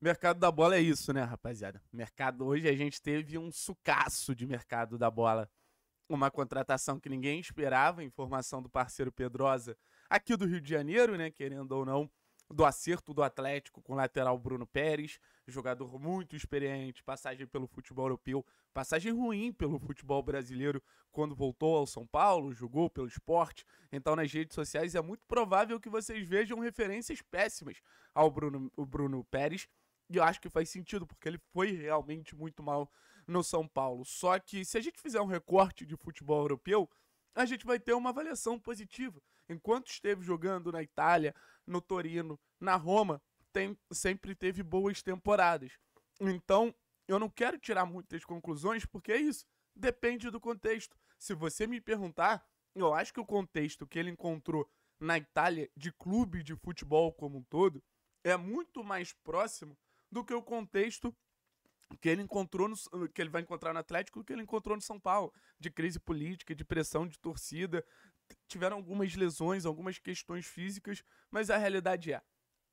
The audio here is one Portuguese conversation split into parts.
mercado da bola é isso, né, rapaziada? Mercado hoje a gente teve um sucaço de mercado da bola. Uma contratação que ninguém esperava, informação do parceiro Pedrosa, aqui do Rio de Janeiro, né, querendo ou não, do acerto do Atlético com o lateral Bruno Pérez, jogador muito experiente, passagem pelo futebol europeu, passagem ruim pelo futebol brasileiro quando voltou ao São Paulo, jogou pelo esporte. Então, nas redes sociais é muito provável que vocês vejam referências péssimas ao Bruno, Bruno Pérez e eu acho que faz sentido, porque ele foi realmente muito mal no São Paulo. Só que se a gente fizer um recorte de futebol europeu, a gente vai ter uma avaliação positiva. Enquanto esteve jogando na Itália, no Torino, na Roma, tem, sempre teve boas temporadas. Então, eu não quero tirar muitas conclusões, porque é isso. Depende do contexto. Se você me perguntar, eu acho que o contexto que ele encontrou na Itália de clube de futebol como um todo é muito mais próximo do que o contexto que ele encontrou no, que ele vai encontrar no Atlético que ele encontrou no São Paulo de crise política de pressão de torcida tiveram algumas lesões algumas questões físicas mas a realidade é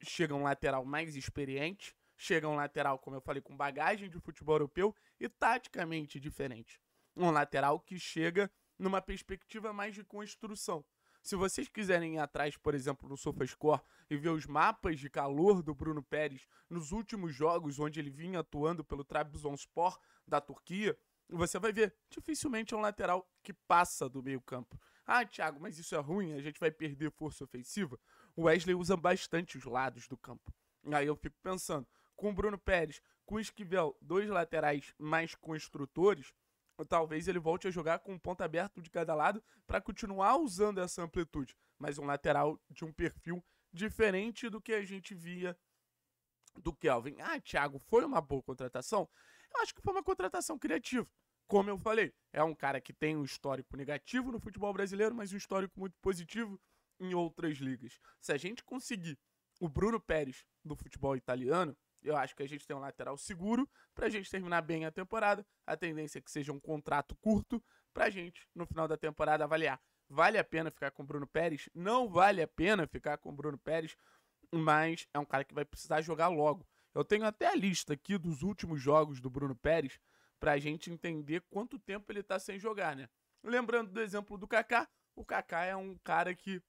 chega um lateral mais experiente chega um lateral como eu falei com bagagem de futebol europeu e taticamente diferente um lateral que chega numa perspectiva mais de construção se vocês quiserem ir atrás, por exemplo, no SofaScore e ver os mapas de calor do Bruno Pérez nos últimos jogos onde ele vinha atuando pelo Trabzonspor da Turquia, você vai ver, dificilmente é um lateral que passa do meio campo. Ah, Thiago, mas isso é ruim, a gente vai perder força ofensiva. O Wesley usa bastante os lados do campo. Aí eu fico pensando, com o Bruno Pérez, com o Esquivel, dois laterais mais construtores, talvez ele volte a jogar com um ponto aberto de cada lado para continuar usando essa amplitude, mas um lateral de um perfil diferente do que a gente via do Kelvin. Ah, Thiago, foi uma boa contratação? Eu acho que foi uma contratação criativa. Como eu falei, é um cara que tem um histórico negativo no futebol brasileiro, mas um histórico muito positivo em outras ligas. Se a gente conseguir o Bruno Pérez do futebol italiano, eu acho que a gente tem um lateral seguro para a gente terminar bem a temporada. A tendência é que seja um contrato curto para a gente, no final da temporada, avaliar. Vale a pena ficar com o Bruno Pérez? Não vale a pena ficar com o Bruno Pérez, mas é um cara que vai precisar jogar logo. Eu tenho até a lista aqui dos últimos jogos do Bruno Pérez para a gente entender quanto tempo ele está sem jogar, né? Lembrando do exemplo do Kaká, o Kaká é um cara que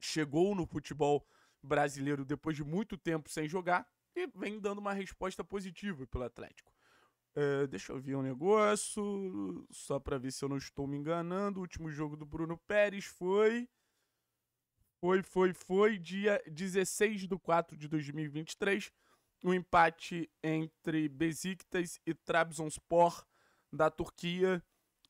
chegou no futebol brasileiro depois de muito tempo sem jogar, e vem dando uma resposta positiva pelo Atlético. É, deixa eu ver um negócio, só para ver se eu não estou me enganando. O último jogo do Bruno Pérez foi. Foi, foi, foi, dia 16 de 4 de 2023. O um empate entre Besiktas e Trabzonspor da Turquia.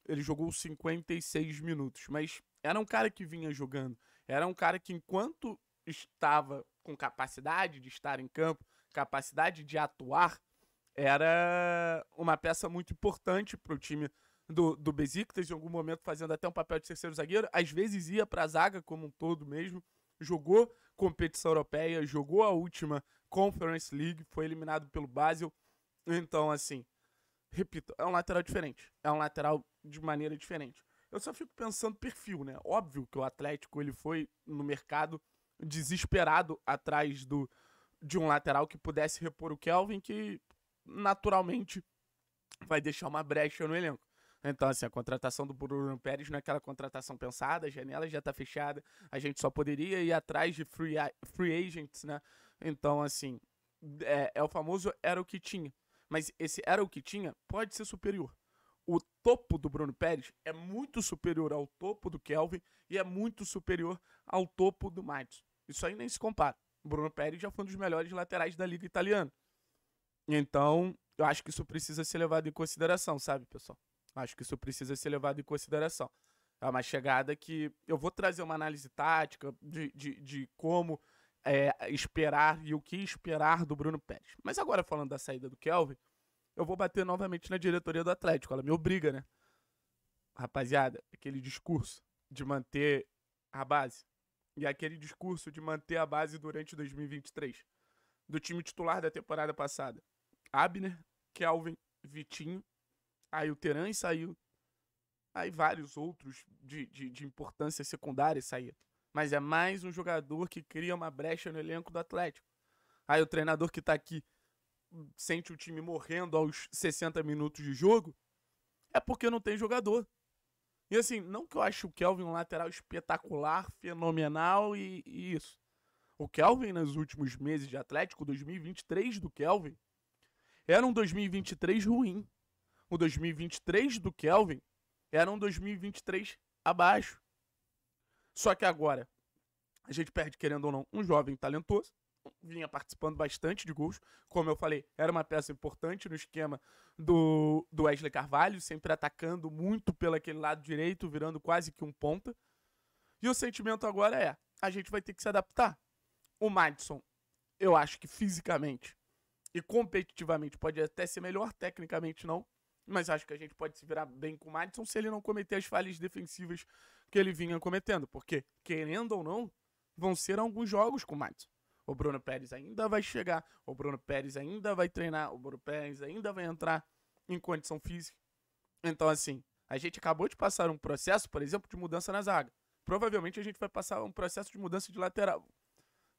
Ele jogou 56 minutos, mas era um cara que vinha jogando. Era um cara que, enquanto estava com capacidade de estar em campo, capacidade de atuar, era uma peça muito importante para o time do, do Besiktas, em algum momento fazendo até um papel de terceiro zagueiro, às vezes ia para a zaga como um todo mesmo, jogou competição europeia, jogou a última Conference League, foi eliminado pelo Basel, então assim, repito, é um lateral diferente, é um lateral de maneira diferente. Eu só fico pensando perfil, né? Óbvio que o Atlético ele foi no mercado desesperado atrás do, de um lateral que pudesse repor o Kelvin, que naturalmente vai deixar uma brecha no elenco. Então, assim, a contratação do Bruno Pérez não é aquela contratação pensada, a janela já está fechada, a gente só poderia ir atrás de free, free agents, né? Então, assim, é, é o famoso era o que tinha. Mas esse era o que tinha pode ser superior. O topo do Bruno Pérez é muito superior ao topo do Kelvin e é muito superior ao topo do Matos. Isso aí nem se compara. Bruno Pérez já foi um dos melhores laterais da Liga Italiana. Então, eu acho que isso precisa ser levado em consideração, sabe, pessoal? Acho que isso precisa ser levado em consideração. É uma chegada que eu vou trazer uma análise tática de, de, de como é, esperar e o que esperar do Bruno Pérez. Mas agora, falando da saída do Kelvin, eu vou bater novamente na diretoria do Atlético. Ela me obriga, né? Rapaziada, aquele discurso de manter a base e aquele discurso de manter a base durante 2023 do time titular da temporada passada. Abner, Kelvin, Vitinho, aí o Teran saiu, aí vários outros de, de, de importância secundária saíram. Mas é mais um jogador que cria uma brecha no elenco do Atlético. Aí o treinador que tá aqui sente o time morrendo aos 60 minutos de jogo, é porque não tem jogador. E assim, não que eu ache o Kelvin um lateral espetacular, fenomenal e, e isso. O Kelvin, nos últimos meses de Atlético, 2023 do Kelvin, era um 2023 ruim. O 2023 do Kelvin era um 2023 abaixo. Só que agora, a gente perde, querendo ou não, um jovem talentoso vinha participando bastante de gols. Como eu falei, era uma peça importante no esquema do, do Wesley Carvalho, sempre atacando muito pelo aquele lado direito, virando quase que um ponta. E o sentimento agora é: a gente vai ter que se adaptar. O Madison, eu acho que fisicamente e competitivamente pode até ser melhor, tecnicamente não. Mas acho que a gente pode se virar bem com o Madison se ele não cometer as falhas defensivas que ele vinha cometendo. Porque, querendo ou não, vão ser alguns jogos com o Madison. O Bruno Pérez ainda vai chegar, o Bruno Pérez ainda vai treinar, o Bruno Pérez ainda vai entrar em condição física. Então, assim, a gente acabou de passar um processo, por exemplo, de mudança na zaga. Provavelmente a gente vai passar um processo de mudança de lateral.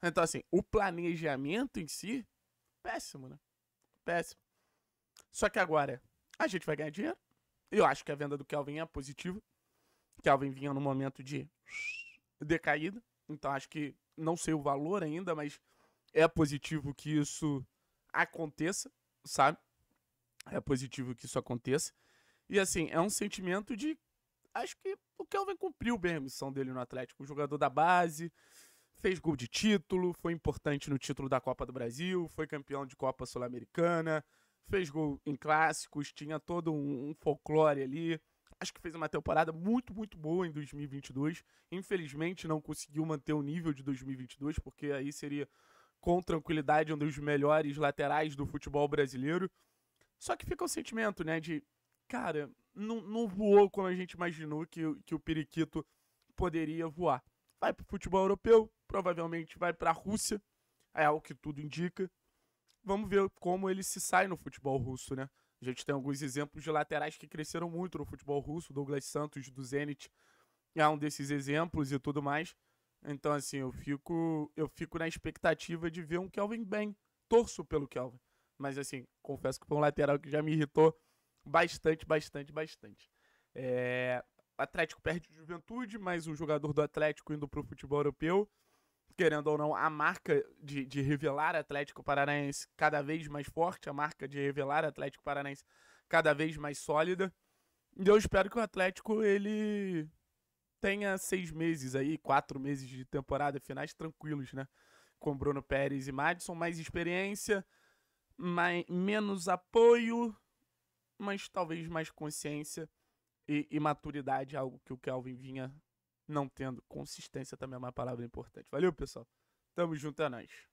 Então, assim, o planejamento em si, péssimo, né? Péssimo. Só que agora, a gente vai ganhar dinheiro. Eu acho que a venda do Kelvin é positiva. Kelvin vinha num momento de decaída. Então acho que não sei o valor ainda, mas é positivo que isso aconteça, sabe? É positivo que isso aconteça. E assim, é um sentimento de. Acho que o Kelvin cumpriu bem a missão dele no Atlético. O jogador da base, fez gol de título, foi importante no título da Copa do Brasil, foi campeão de Copa Sul-Americana, fez gol em clássicos, tinha todo um, um folclore ali acho que fez uma temporada muito, muito boa em 2022. Infelizmente, não conseguiu manter o nível de 2022, porque aí seria com tranquilidade um dos melhores laterais do futebol brasileiro. Só que fica o sentimento, né, de cara, não, não voou como a gente imaginou que, que o Periquito poderia voar. Vai o futebol europeu, provavelmente vai para a Rússia, é o que tudo indica. Vamos ver como ele se sai no futebol russo, né? A gente tem alguns exemplos de laterais que cresceram muito no futebol russo. Douglas Santos, do Zenit, é um desses exemplos e tudo mais. Então, assim, eu fico, eu fico na expectativa de ver um Kelvin bem. Torço pelo Kelvin. Mas, assim, confesso que foi um lateral que já me irritou bastante, bastante, bastante. É... Atlético perde juventude, mas um jogador do Atlético indo para o futebol europeu querendo ou não, a marca de, de revelar Atlético Paranaense cada vez mais forte, a marca de revelar Atlético Paranaense cada vez mais sólida. E eu espero que o Atlético ele tenha seis meses aí, quatro meses de temporada, finais tranquilos, né? Com Bruno Pérez e Madison, mais experiência, mais, menos apoio, mas talvez mais consciência e, e maturidade, algo que o Kelvin vinha não tendo consistência também é uma palavra importante. Valeu, pessoal. Tamo junto, é nóis.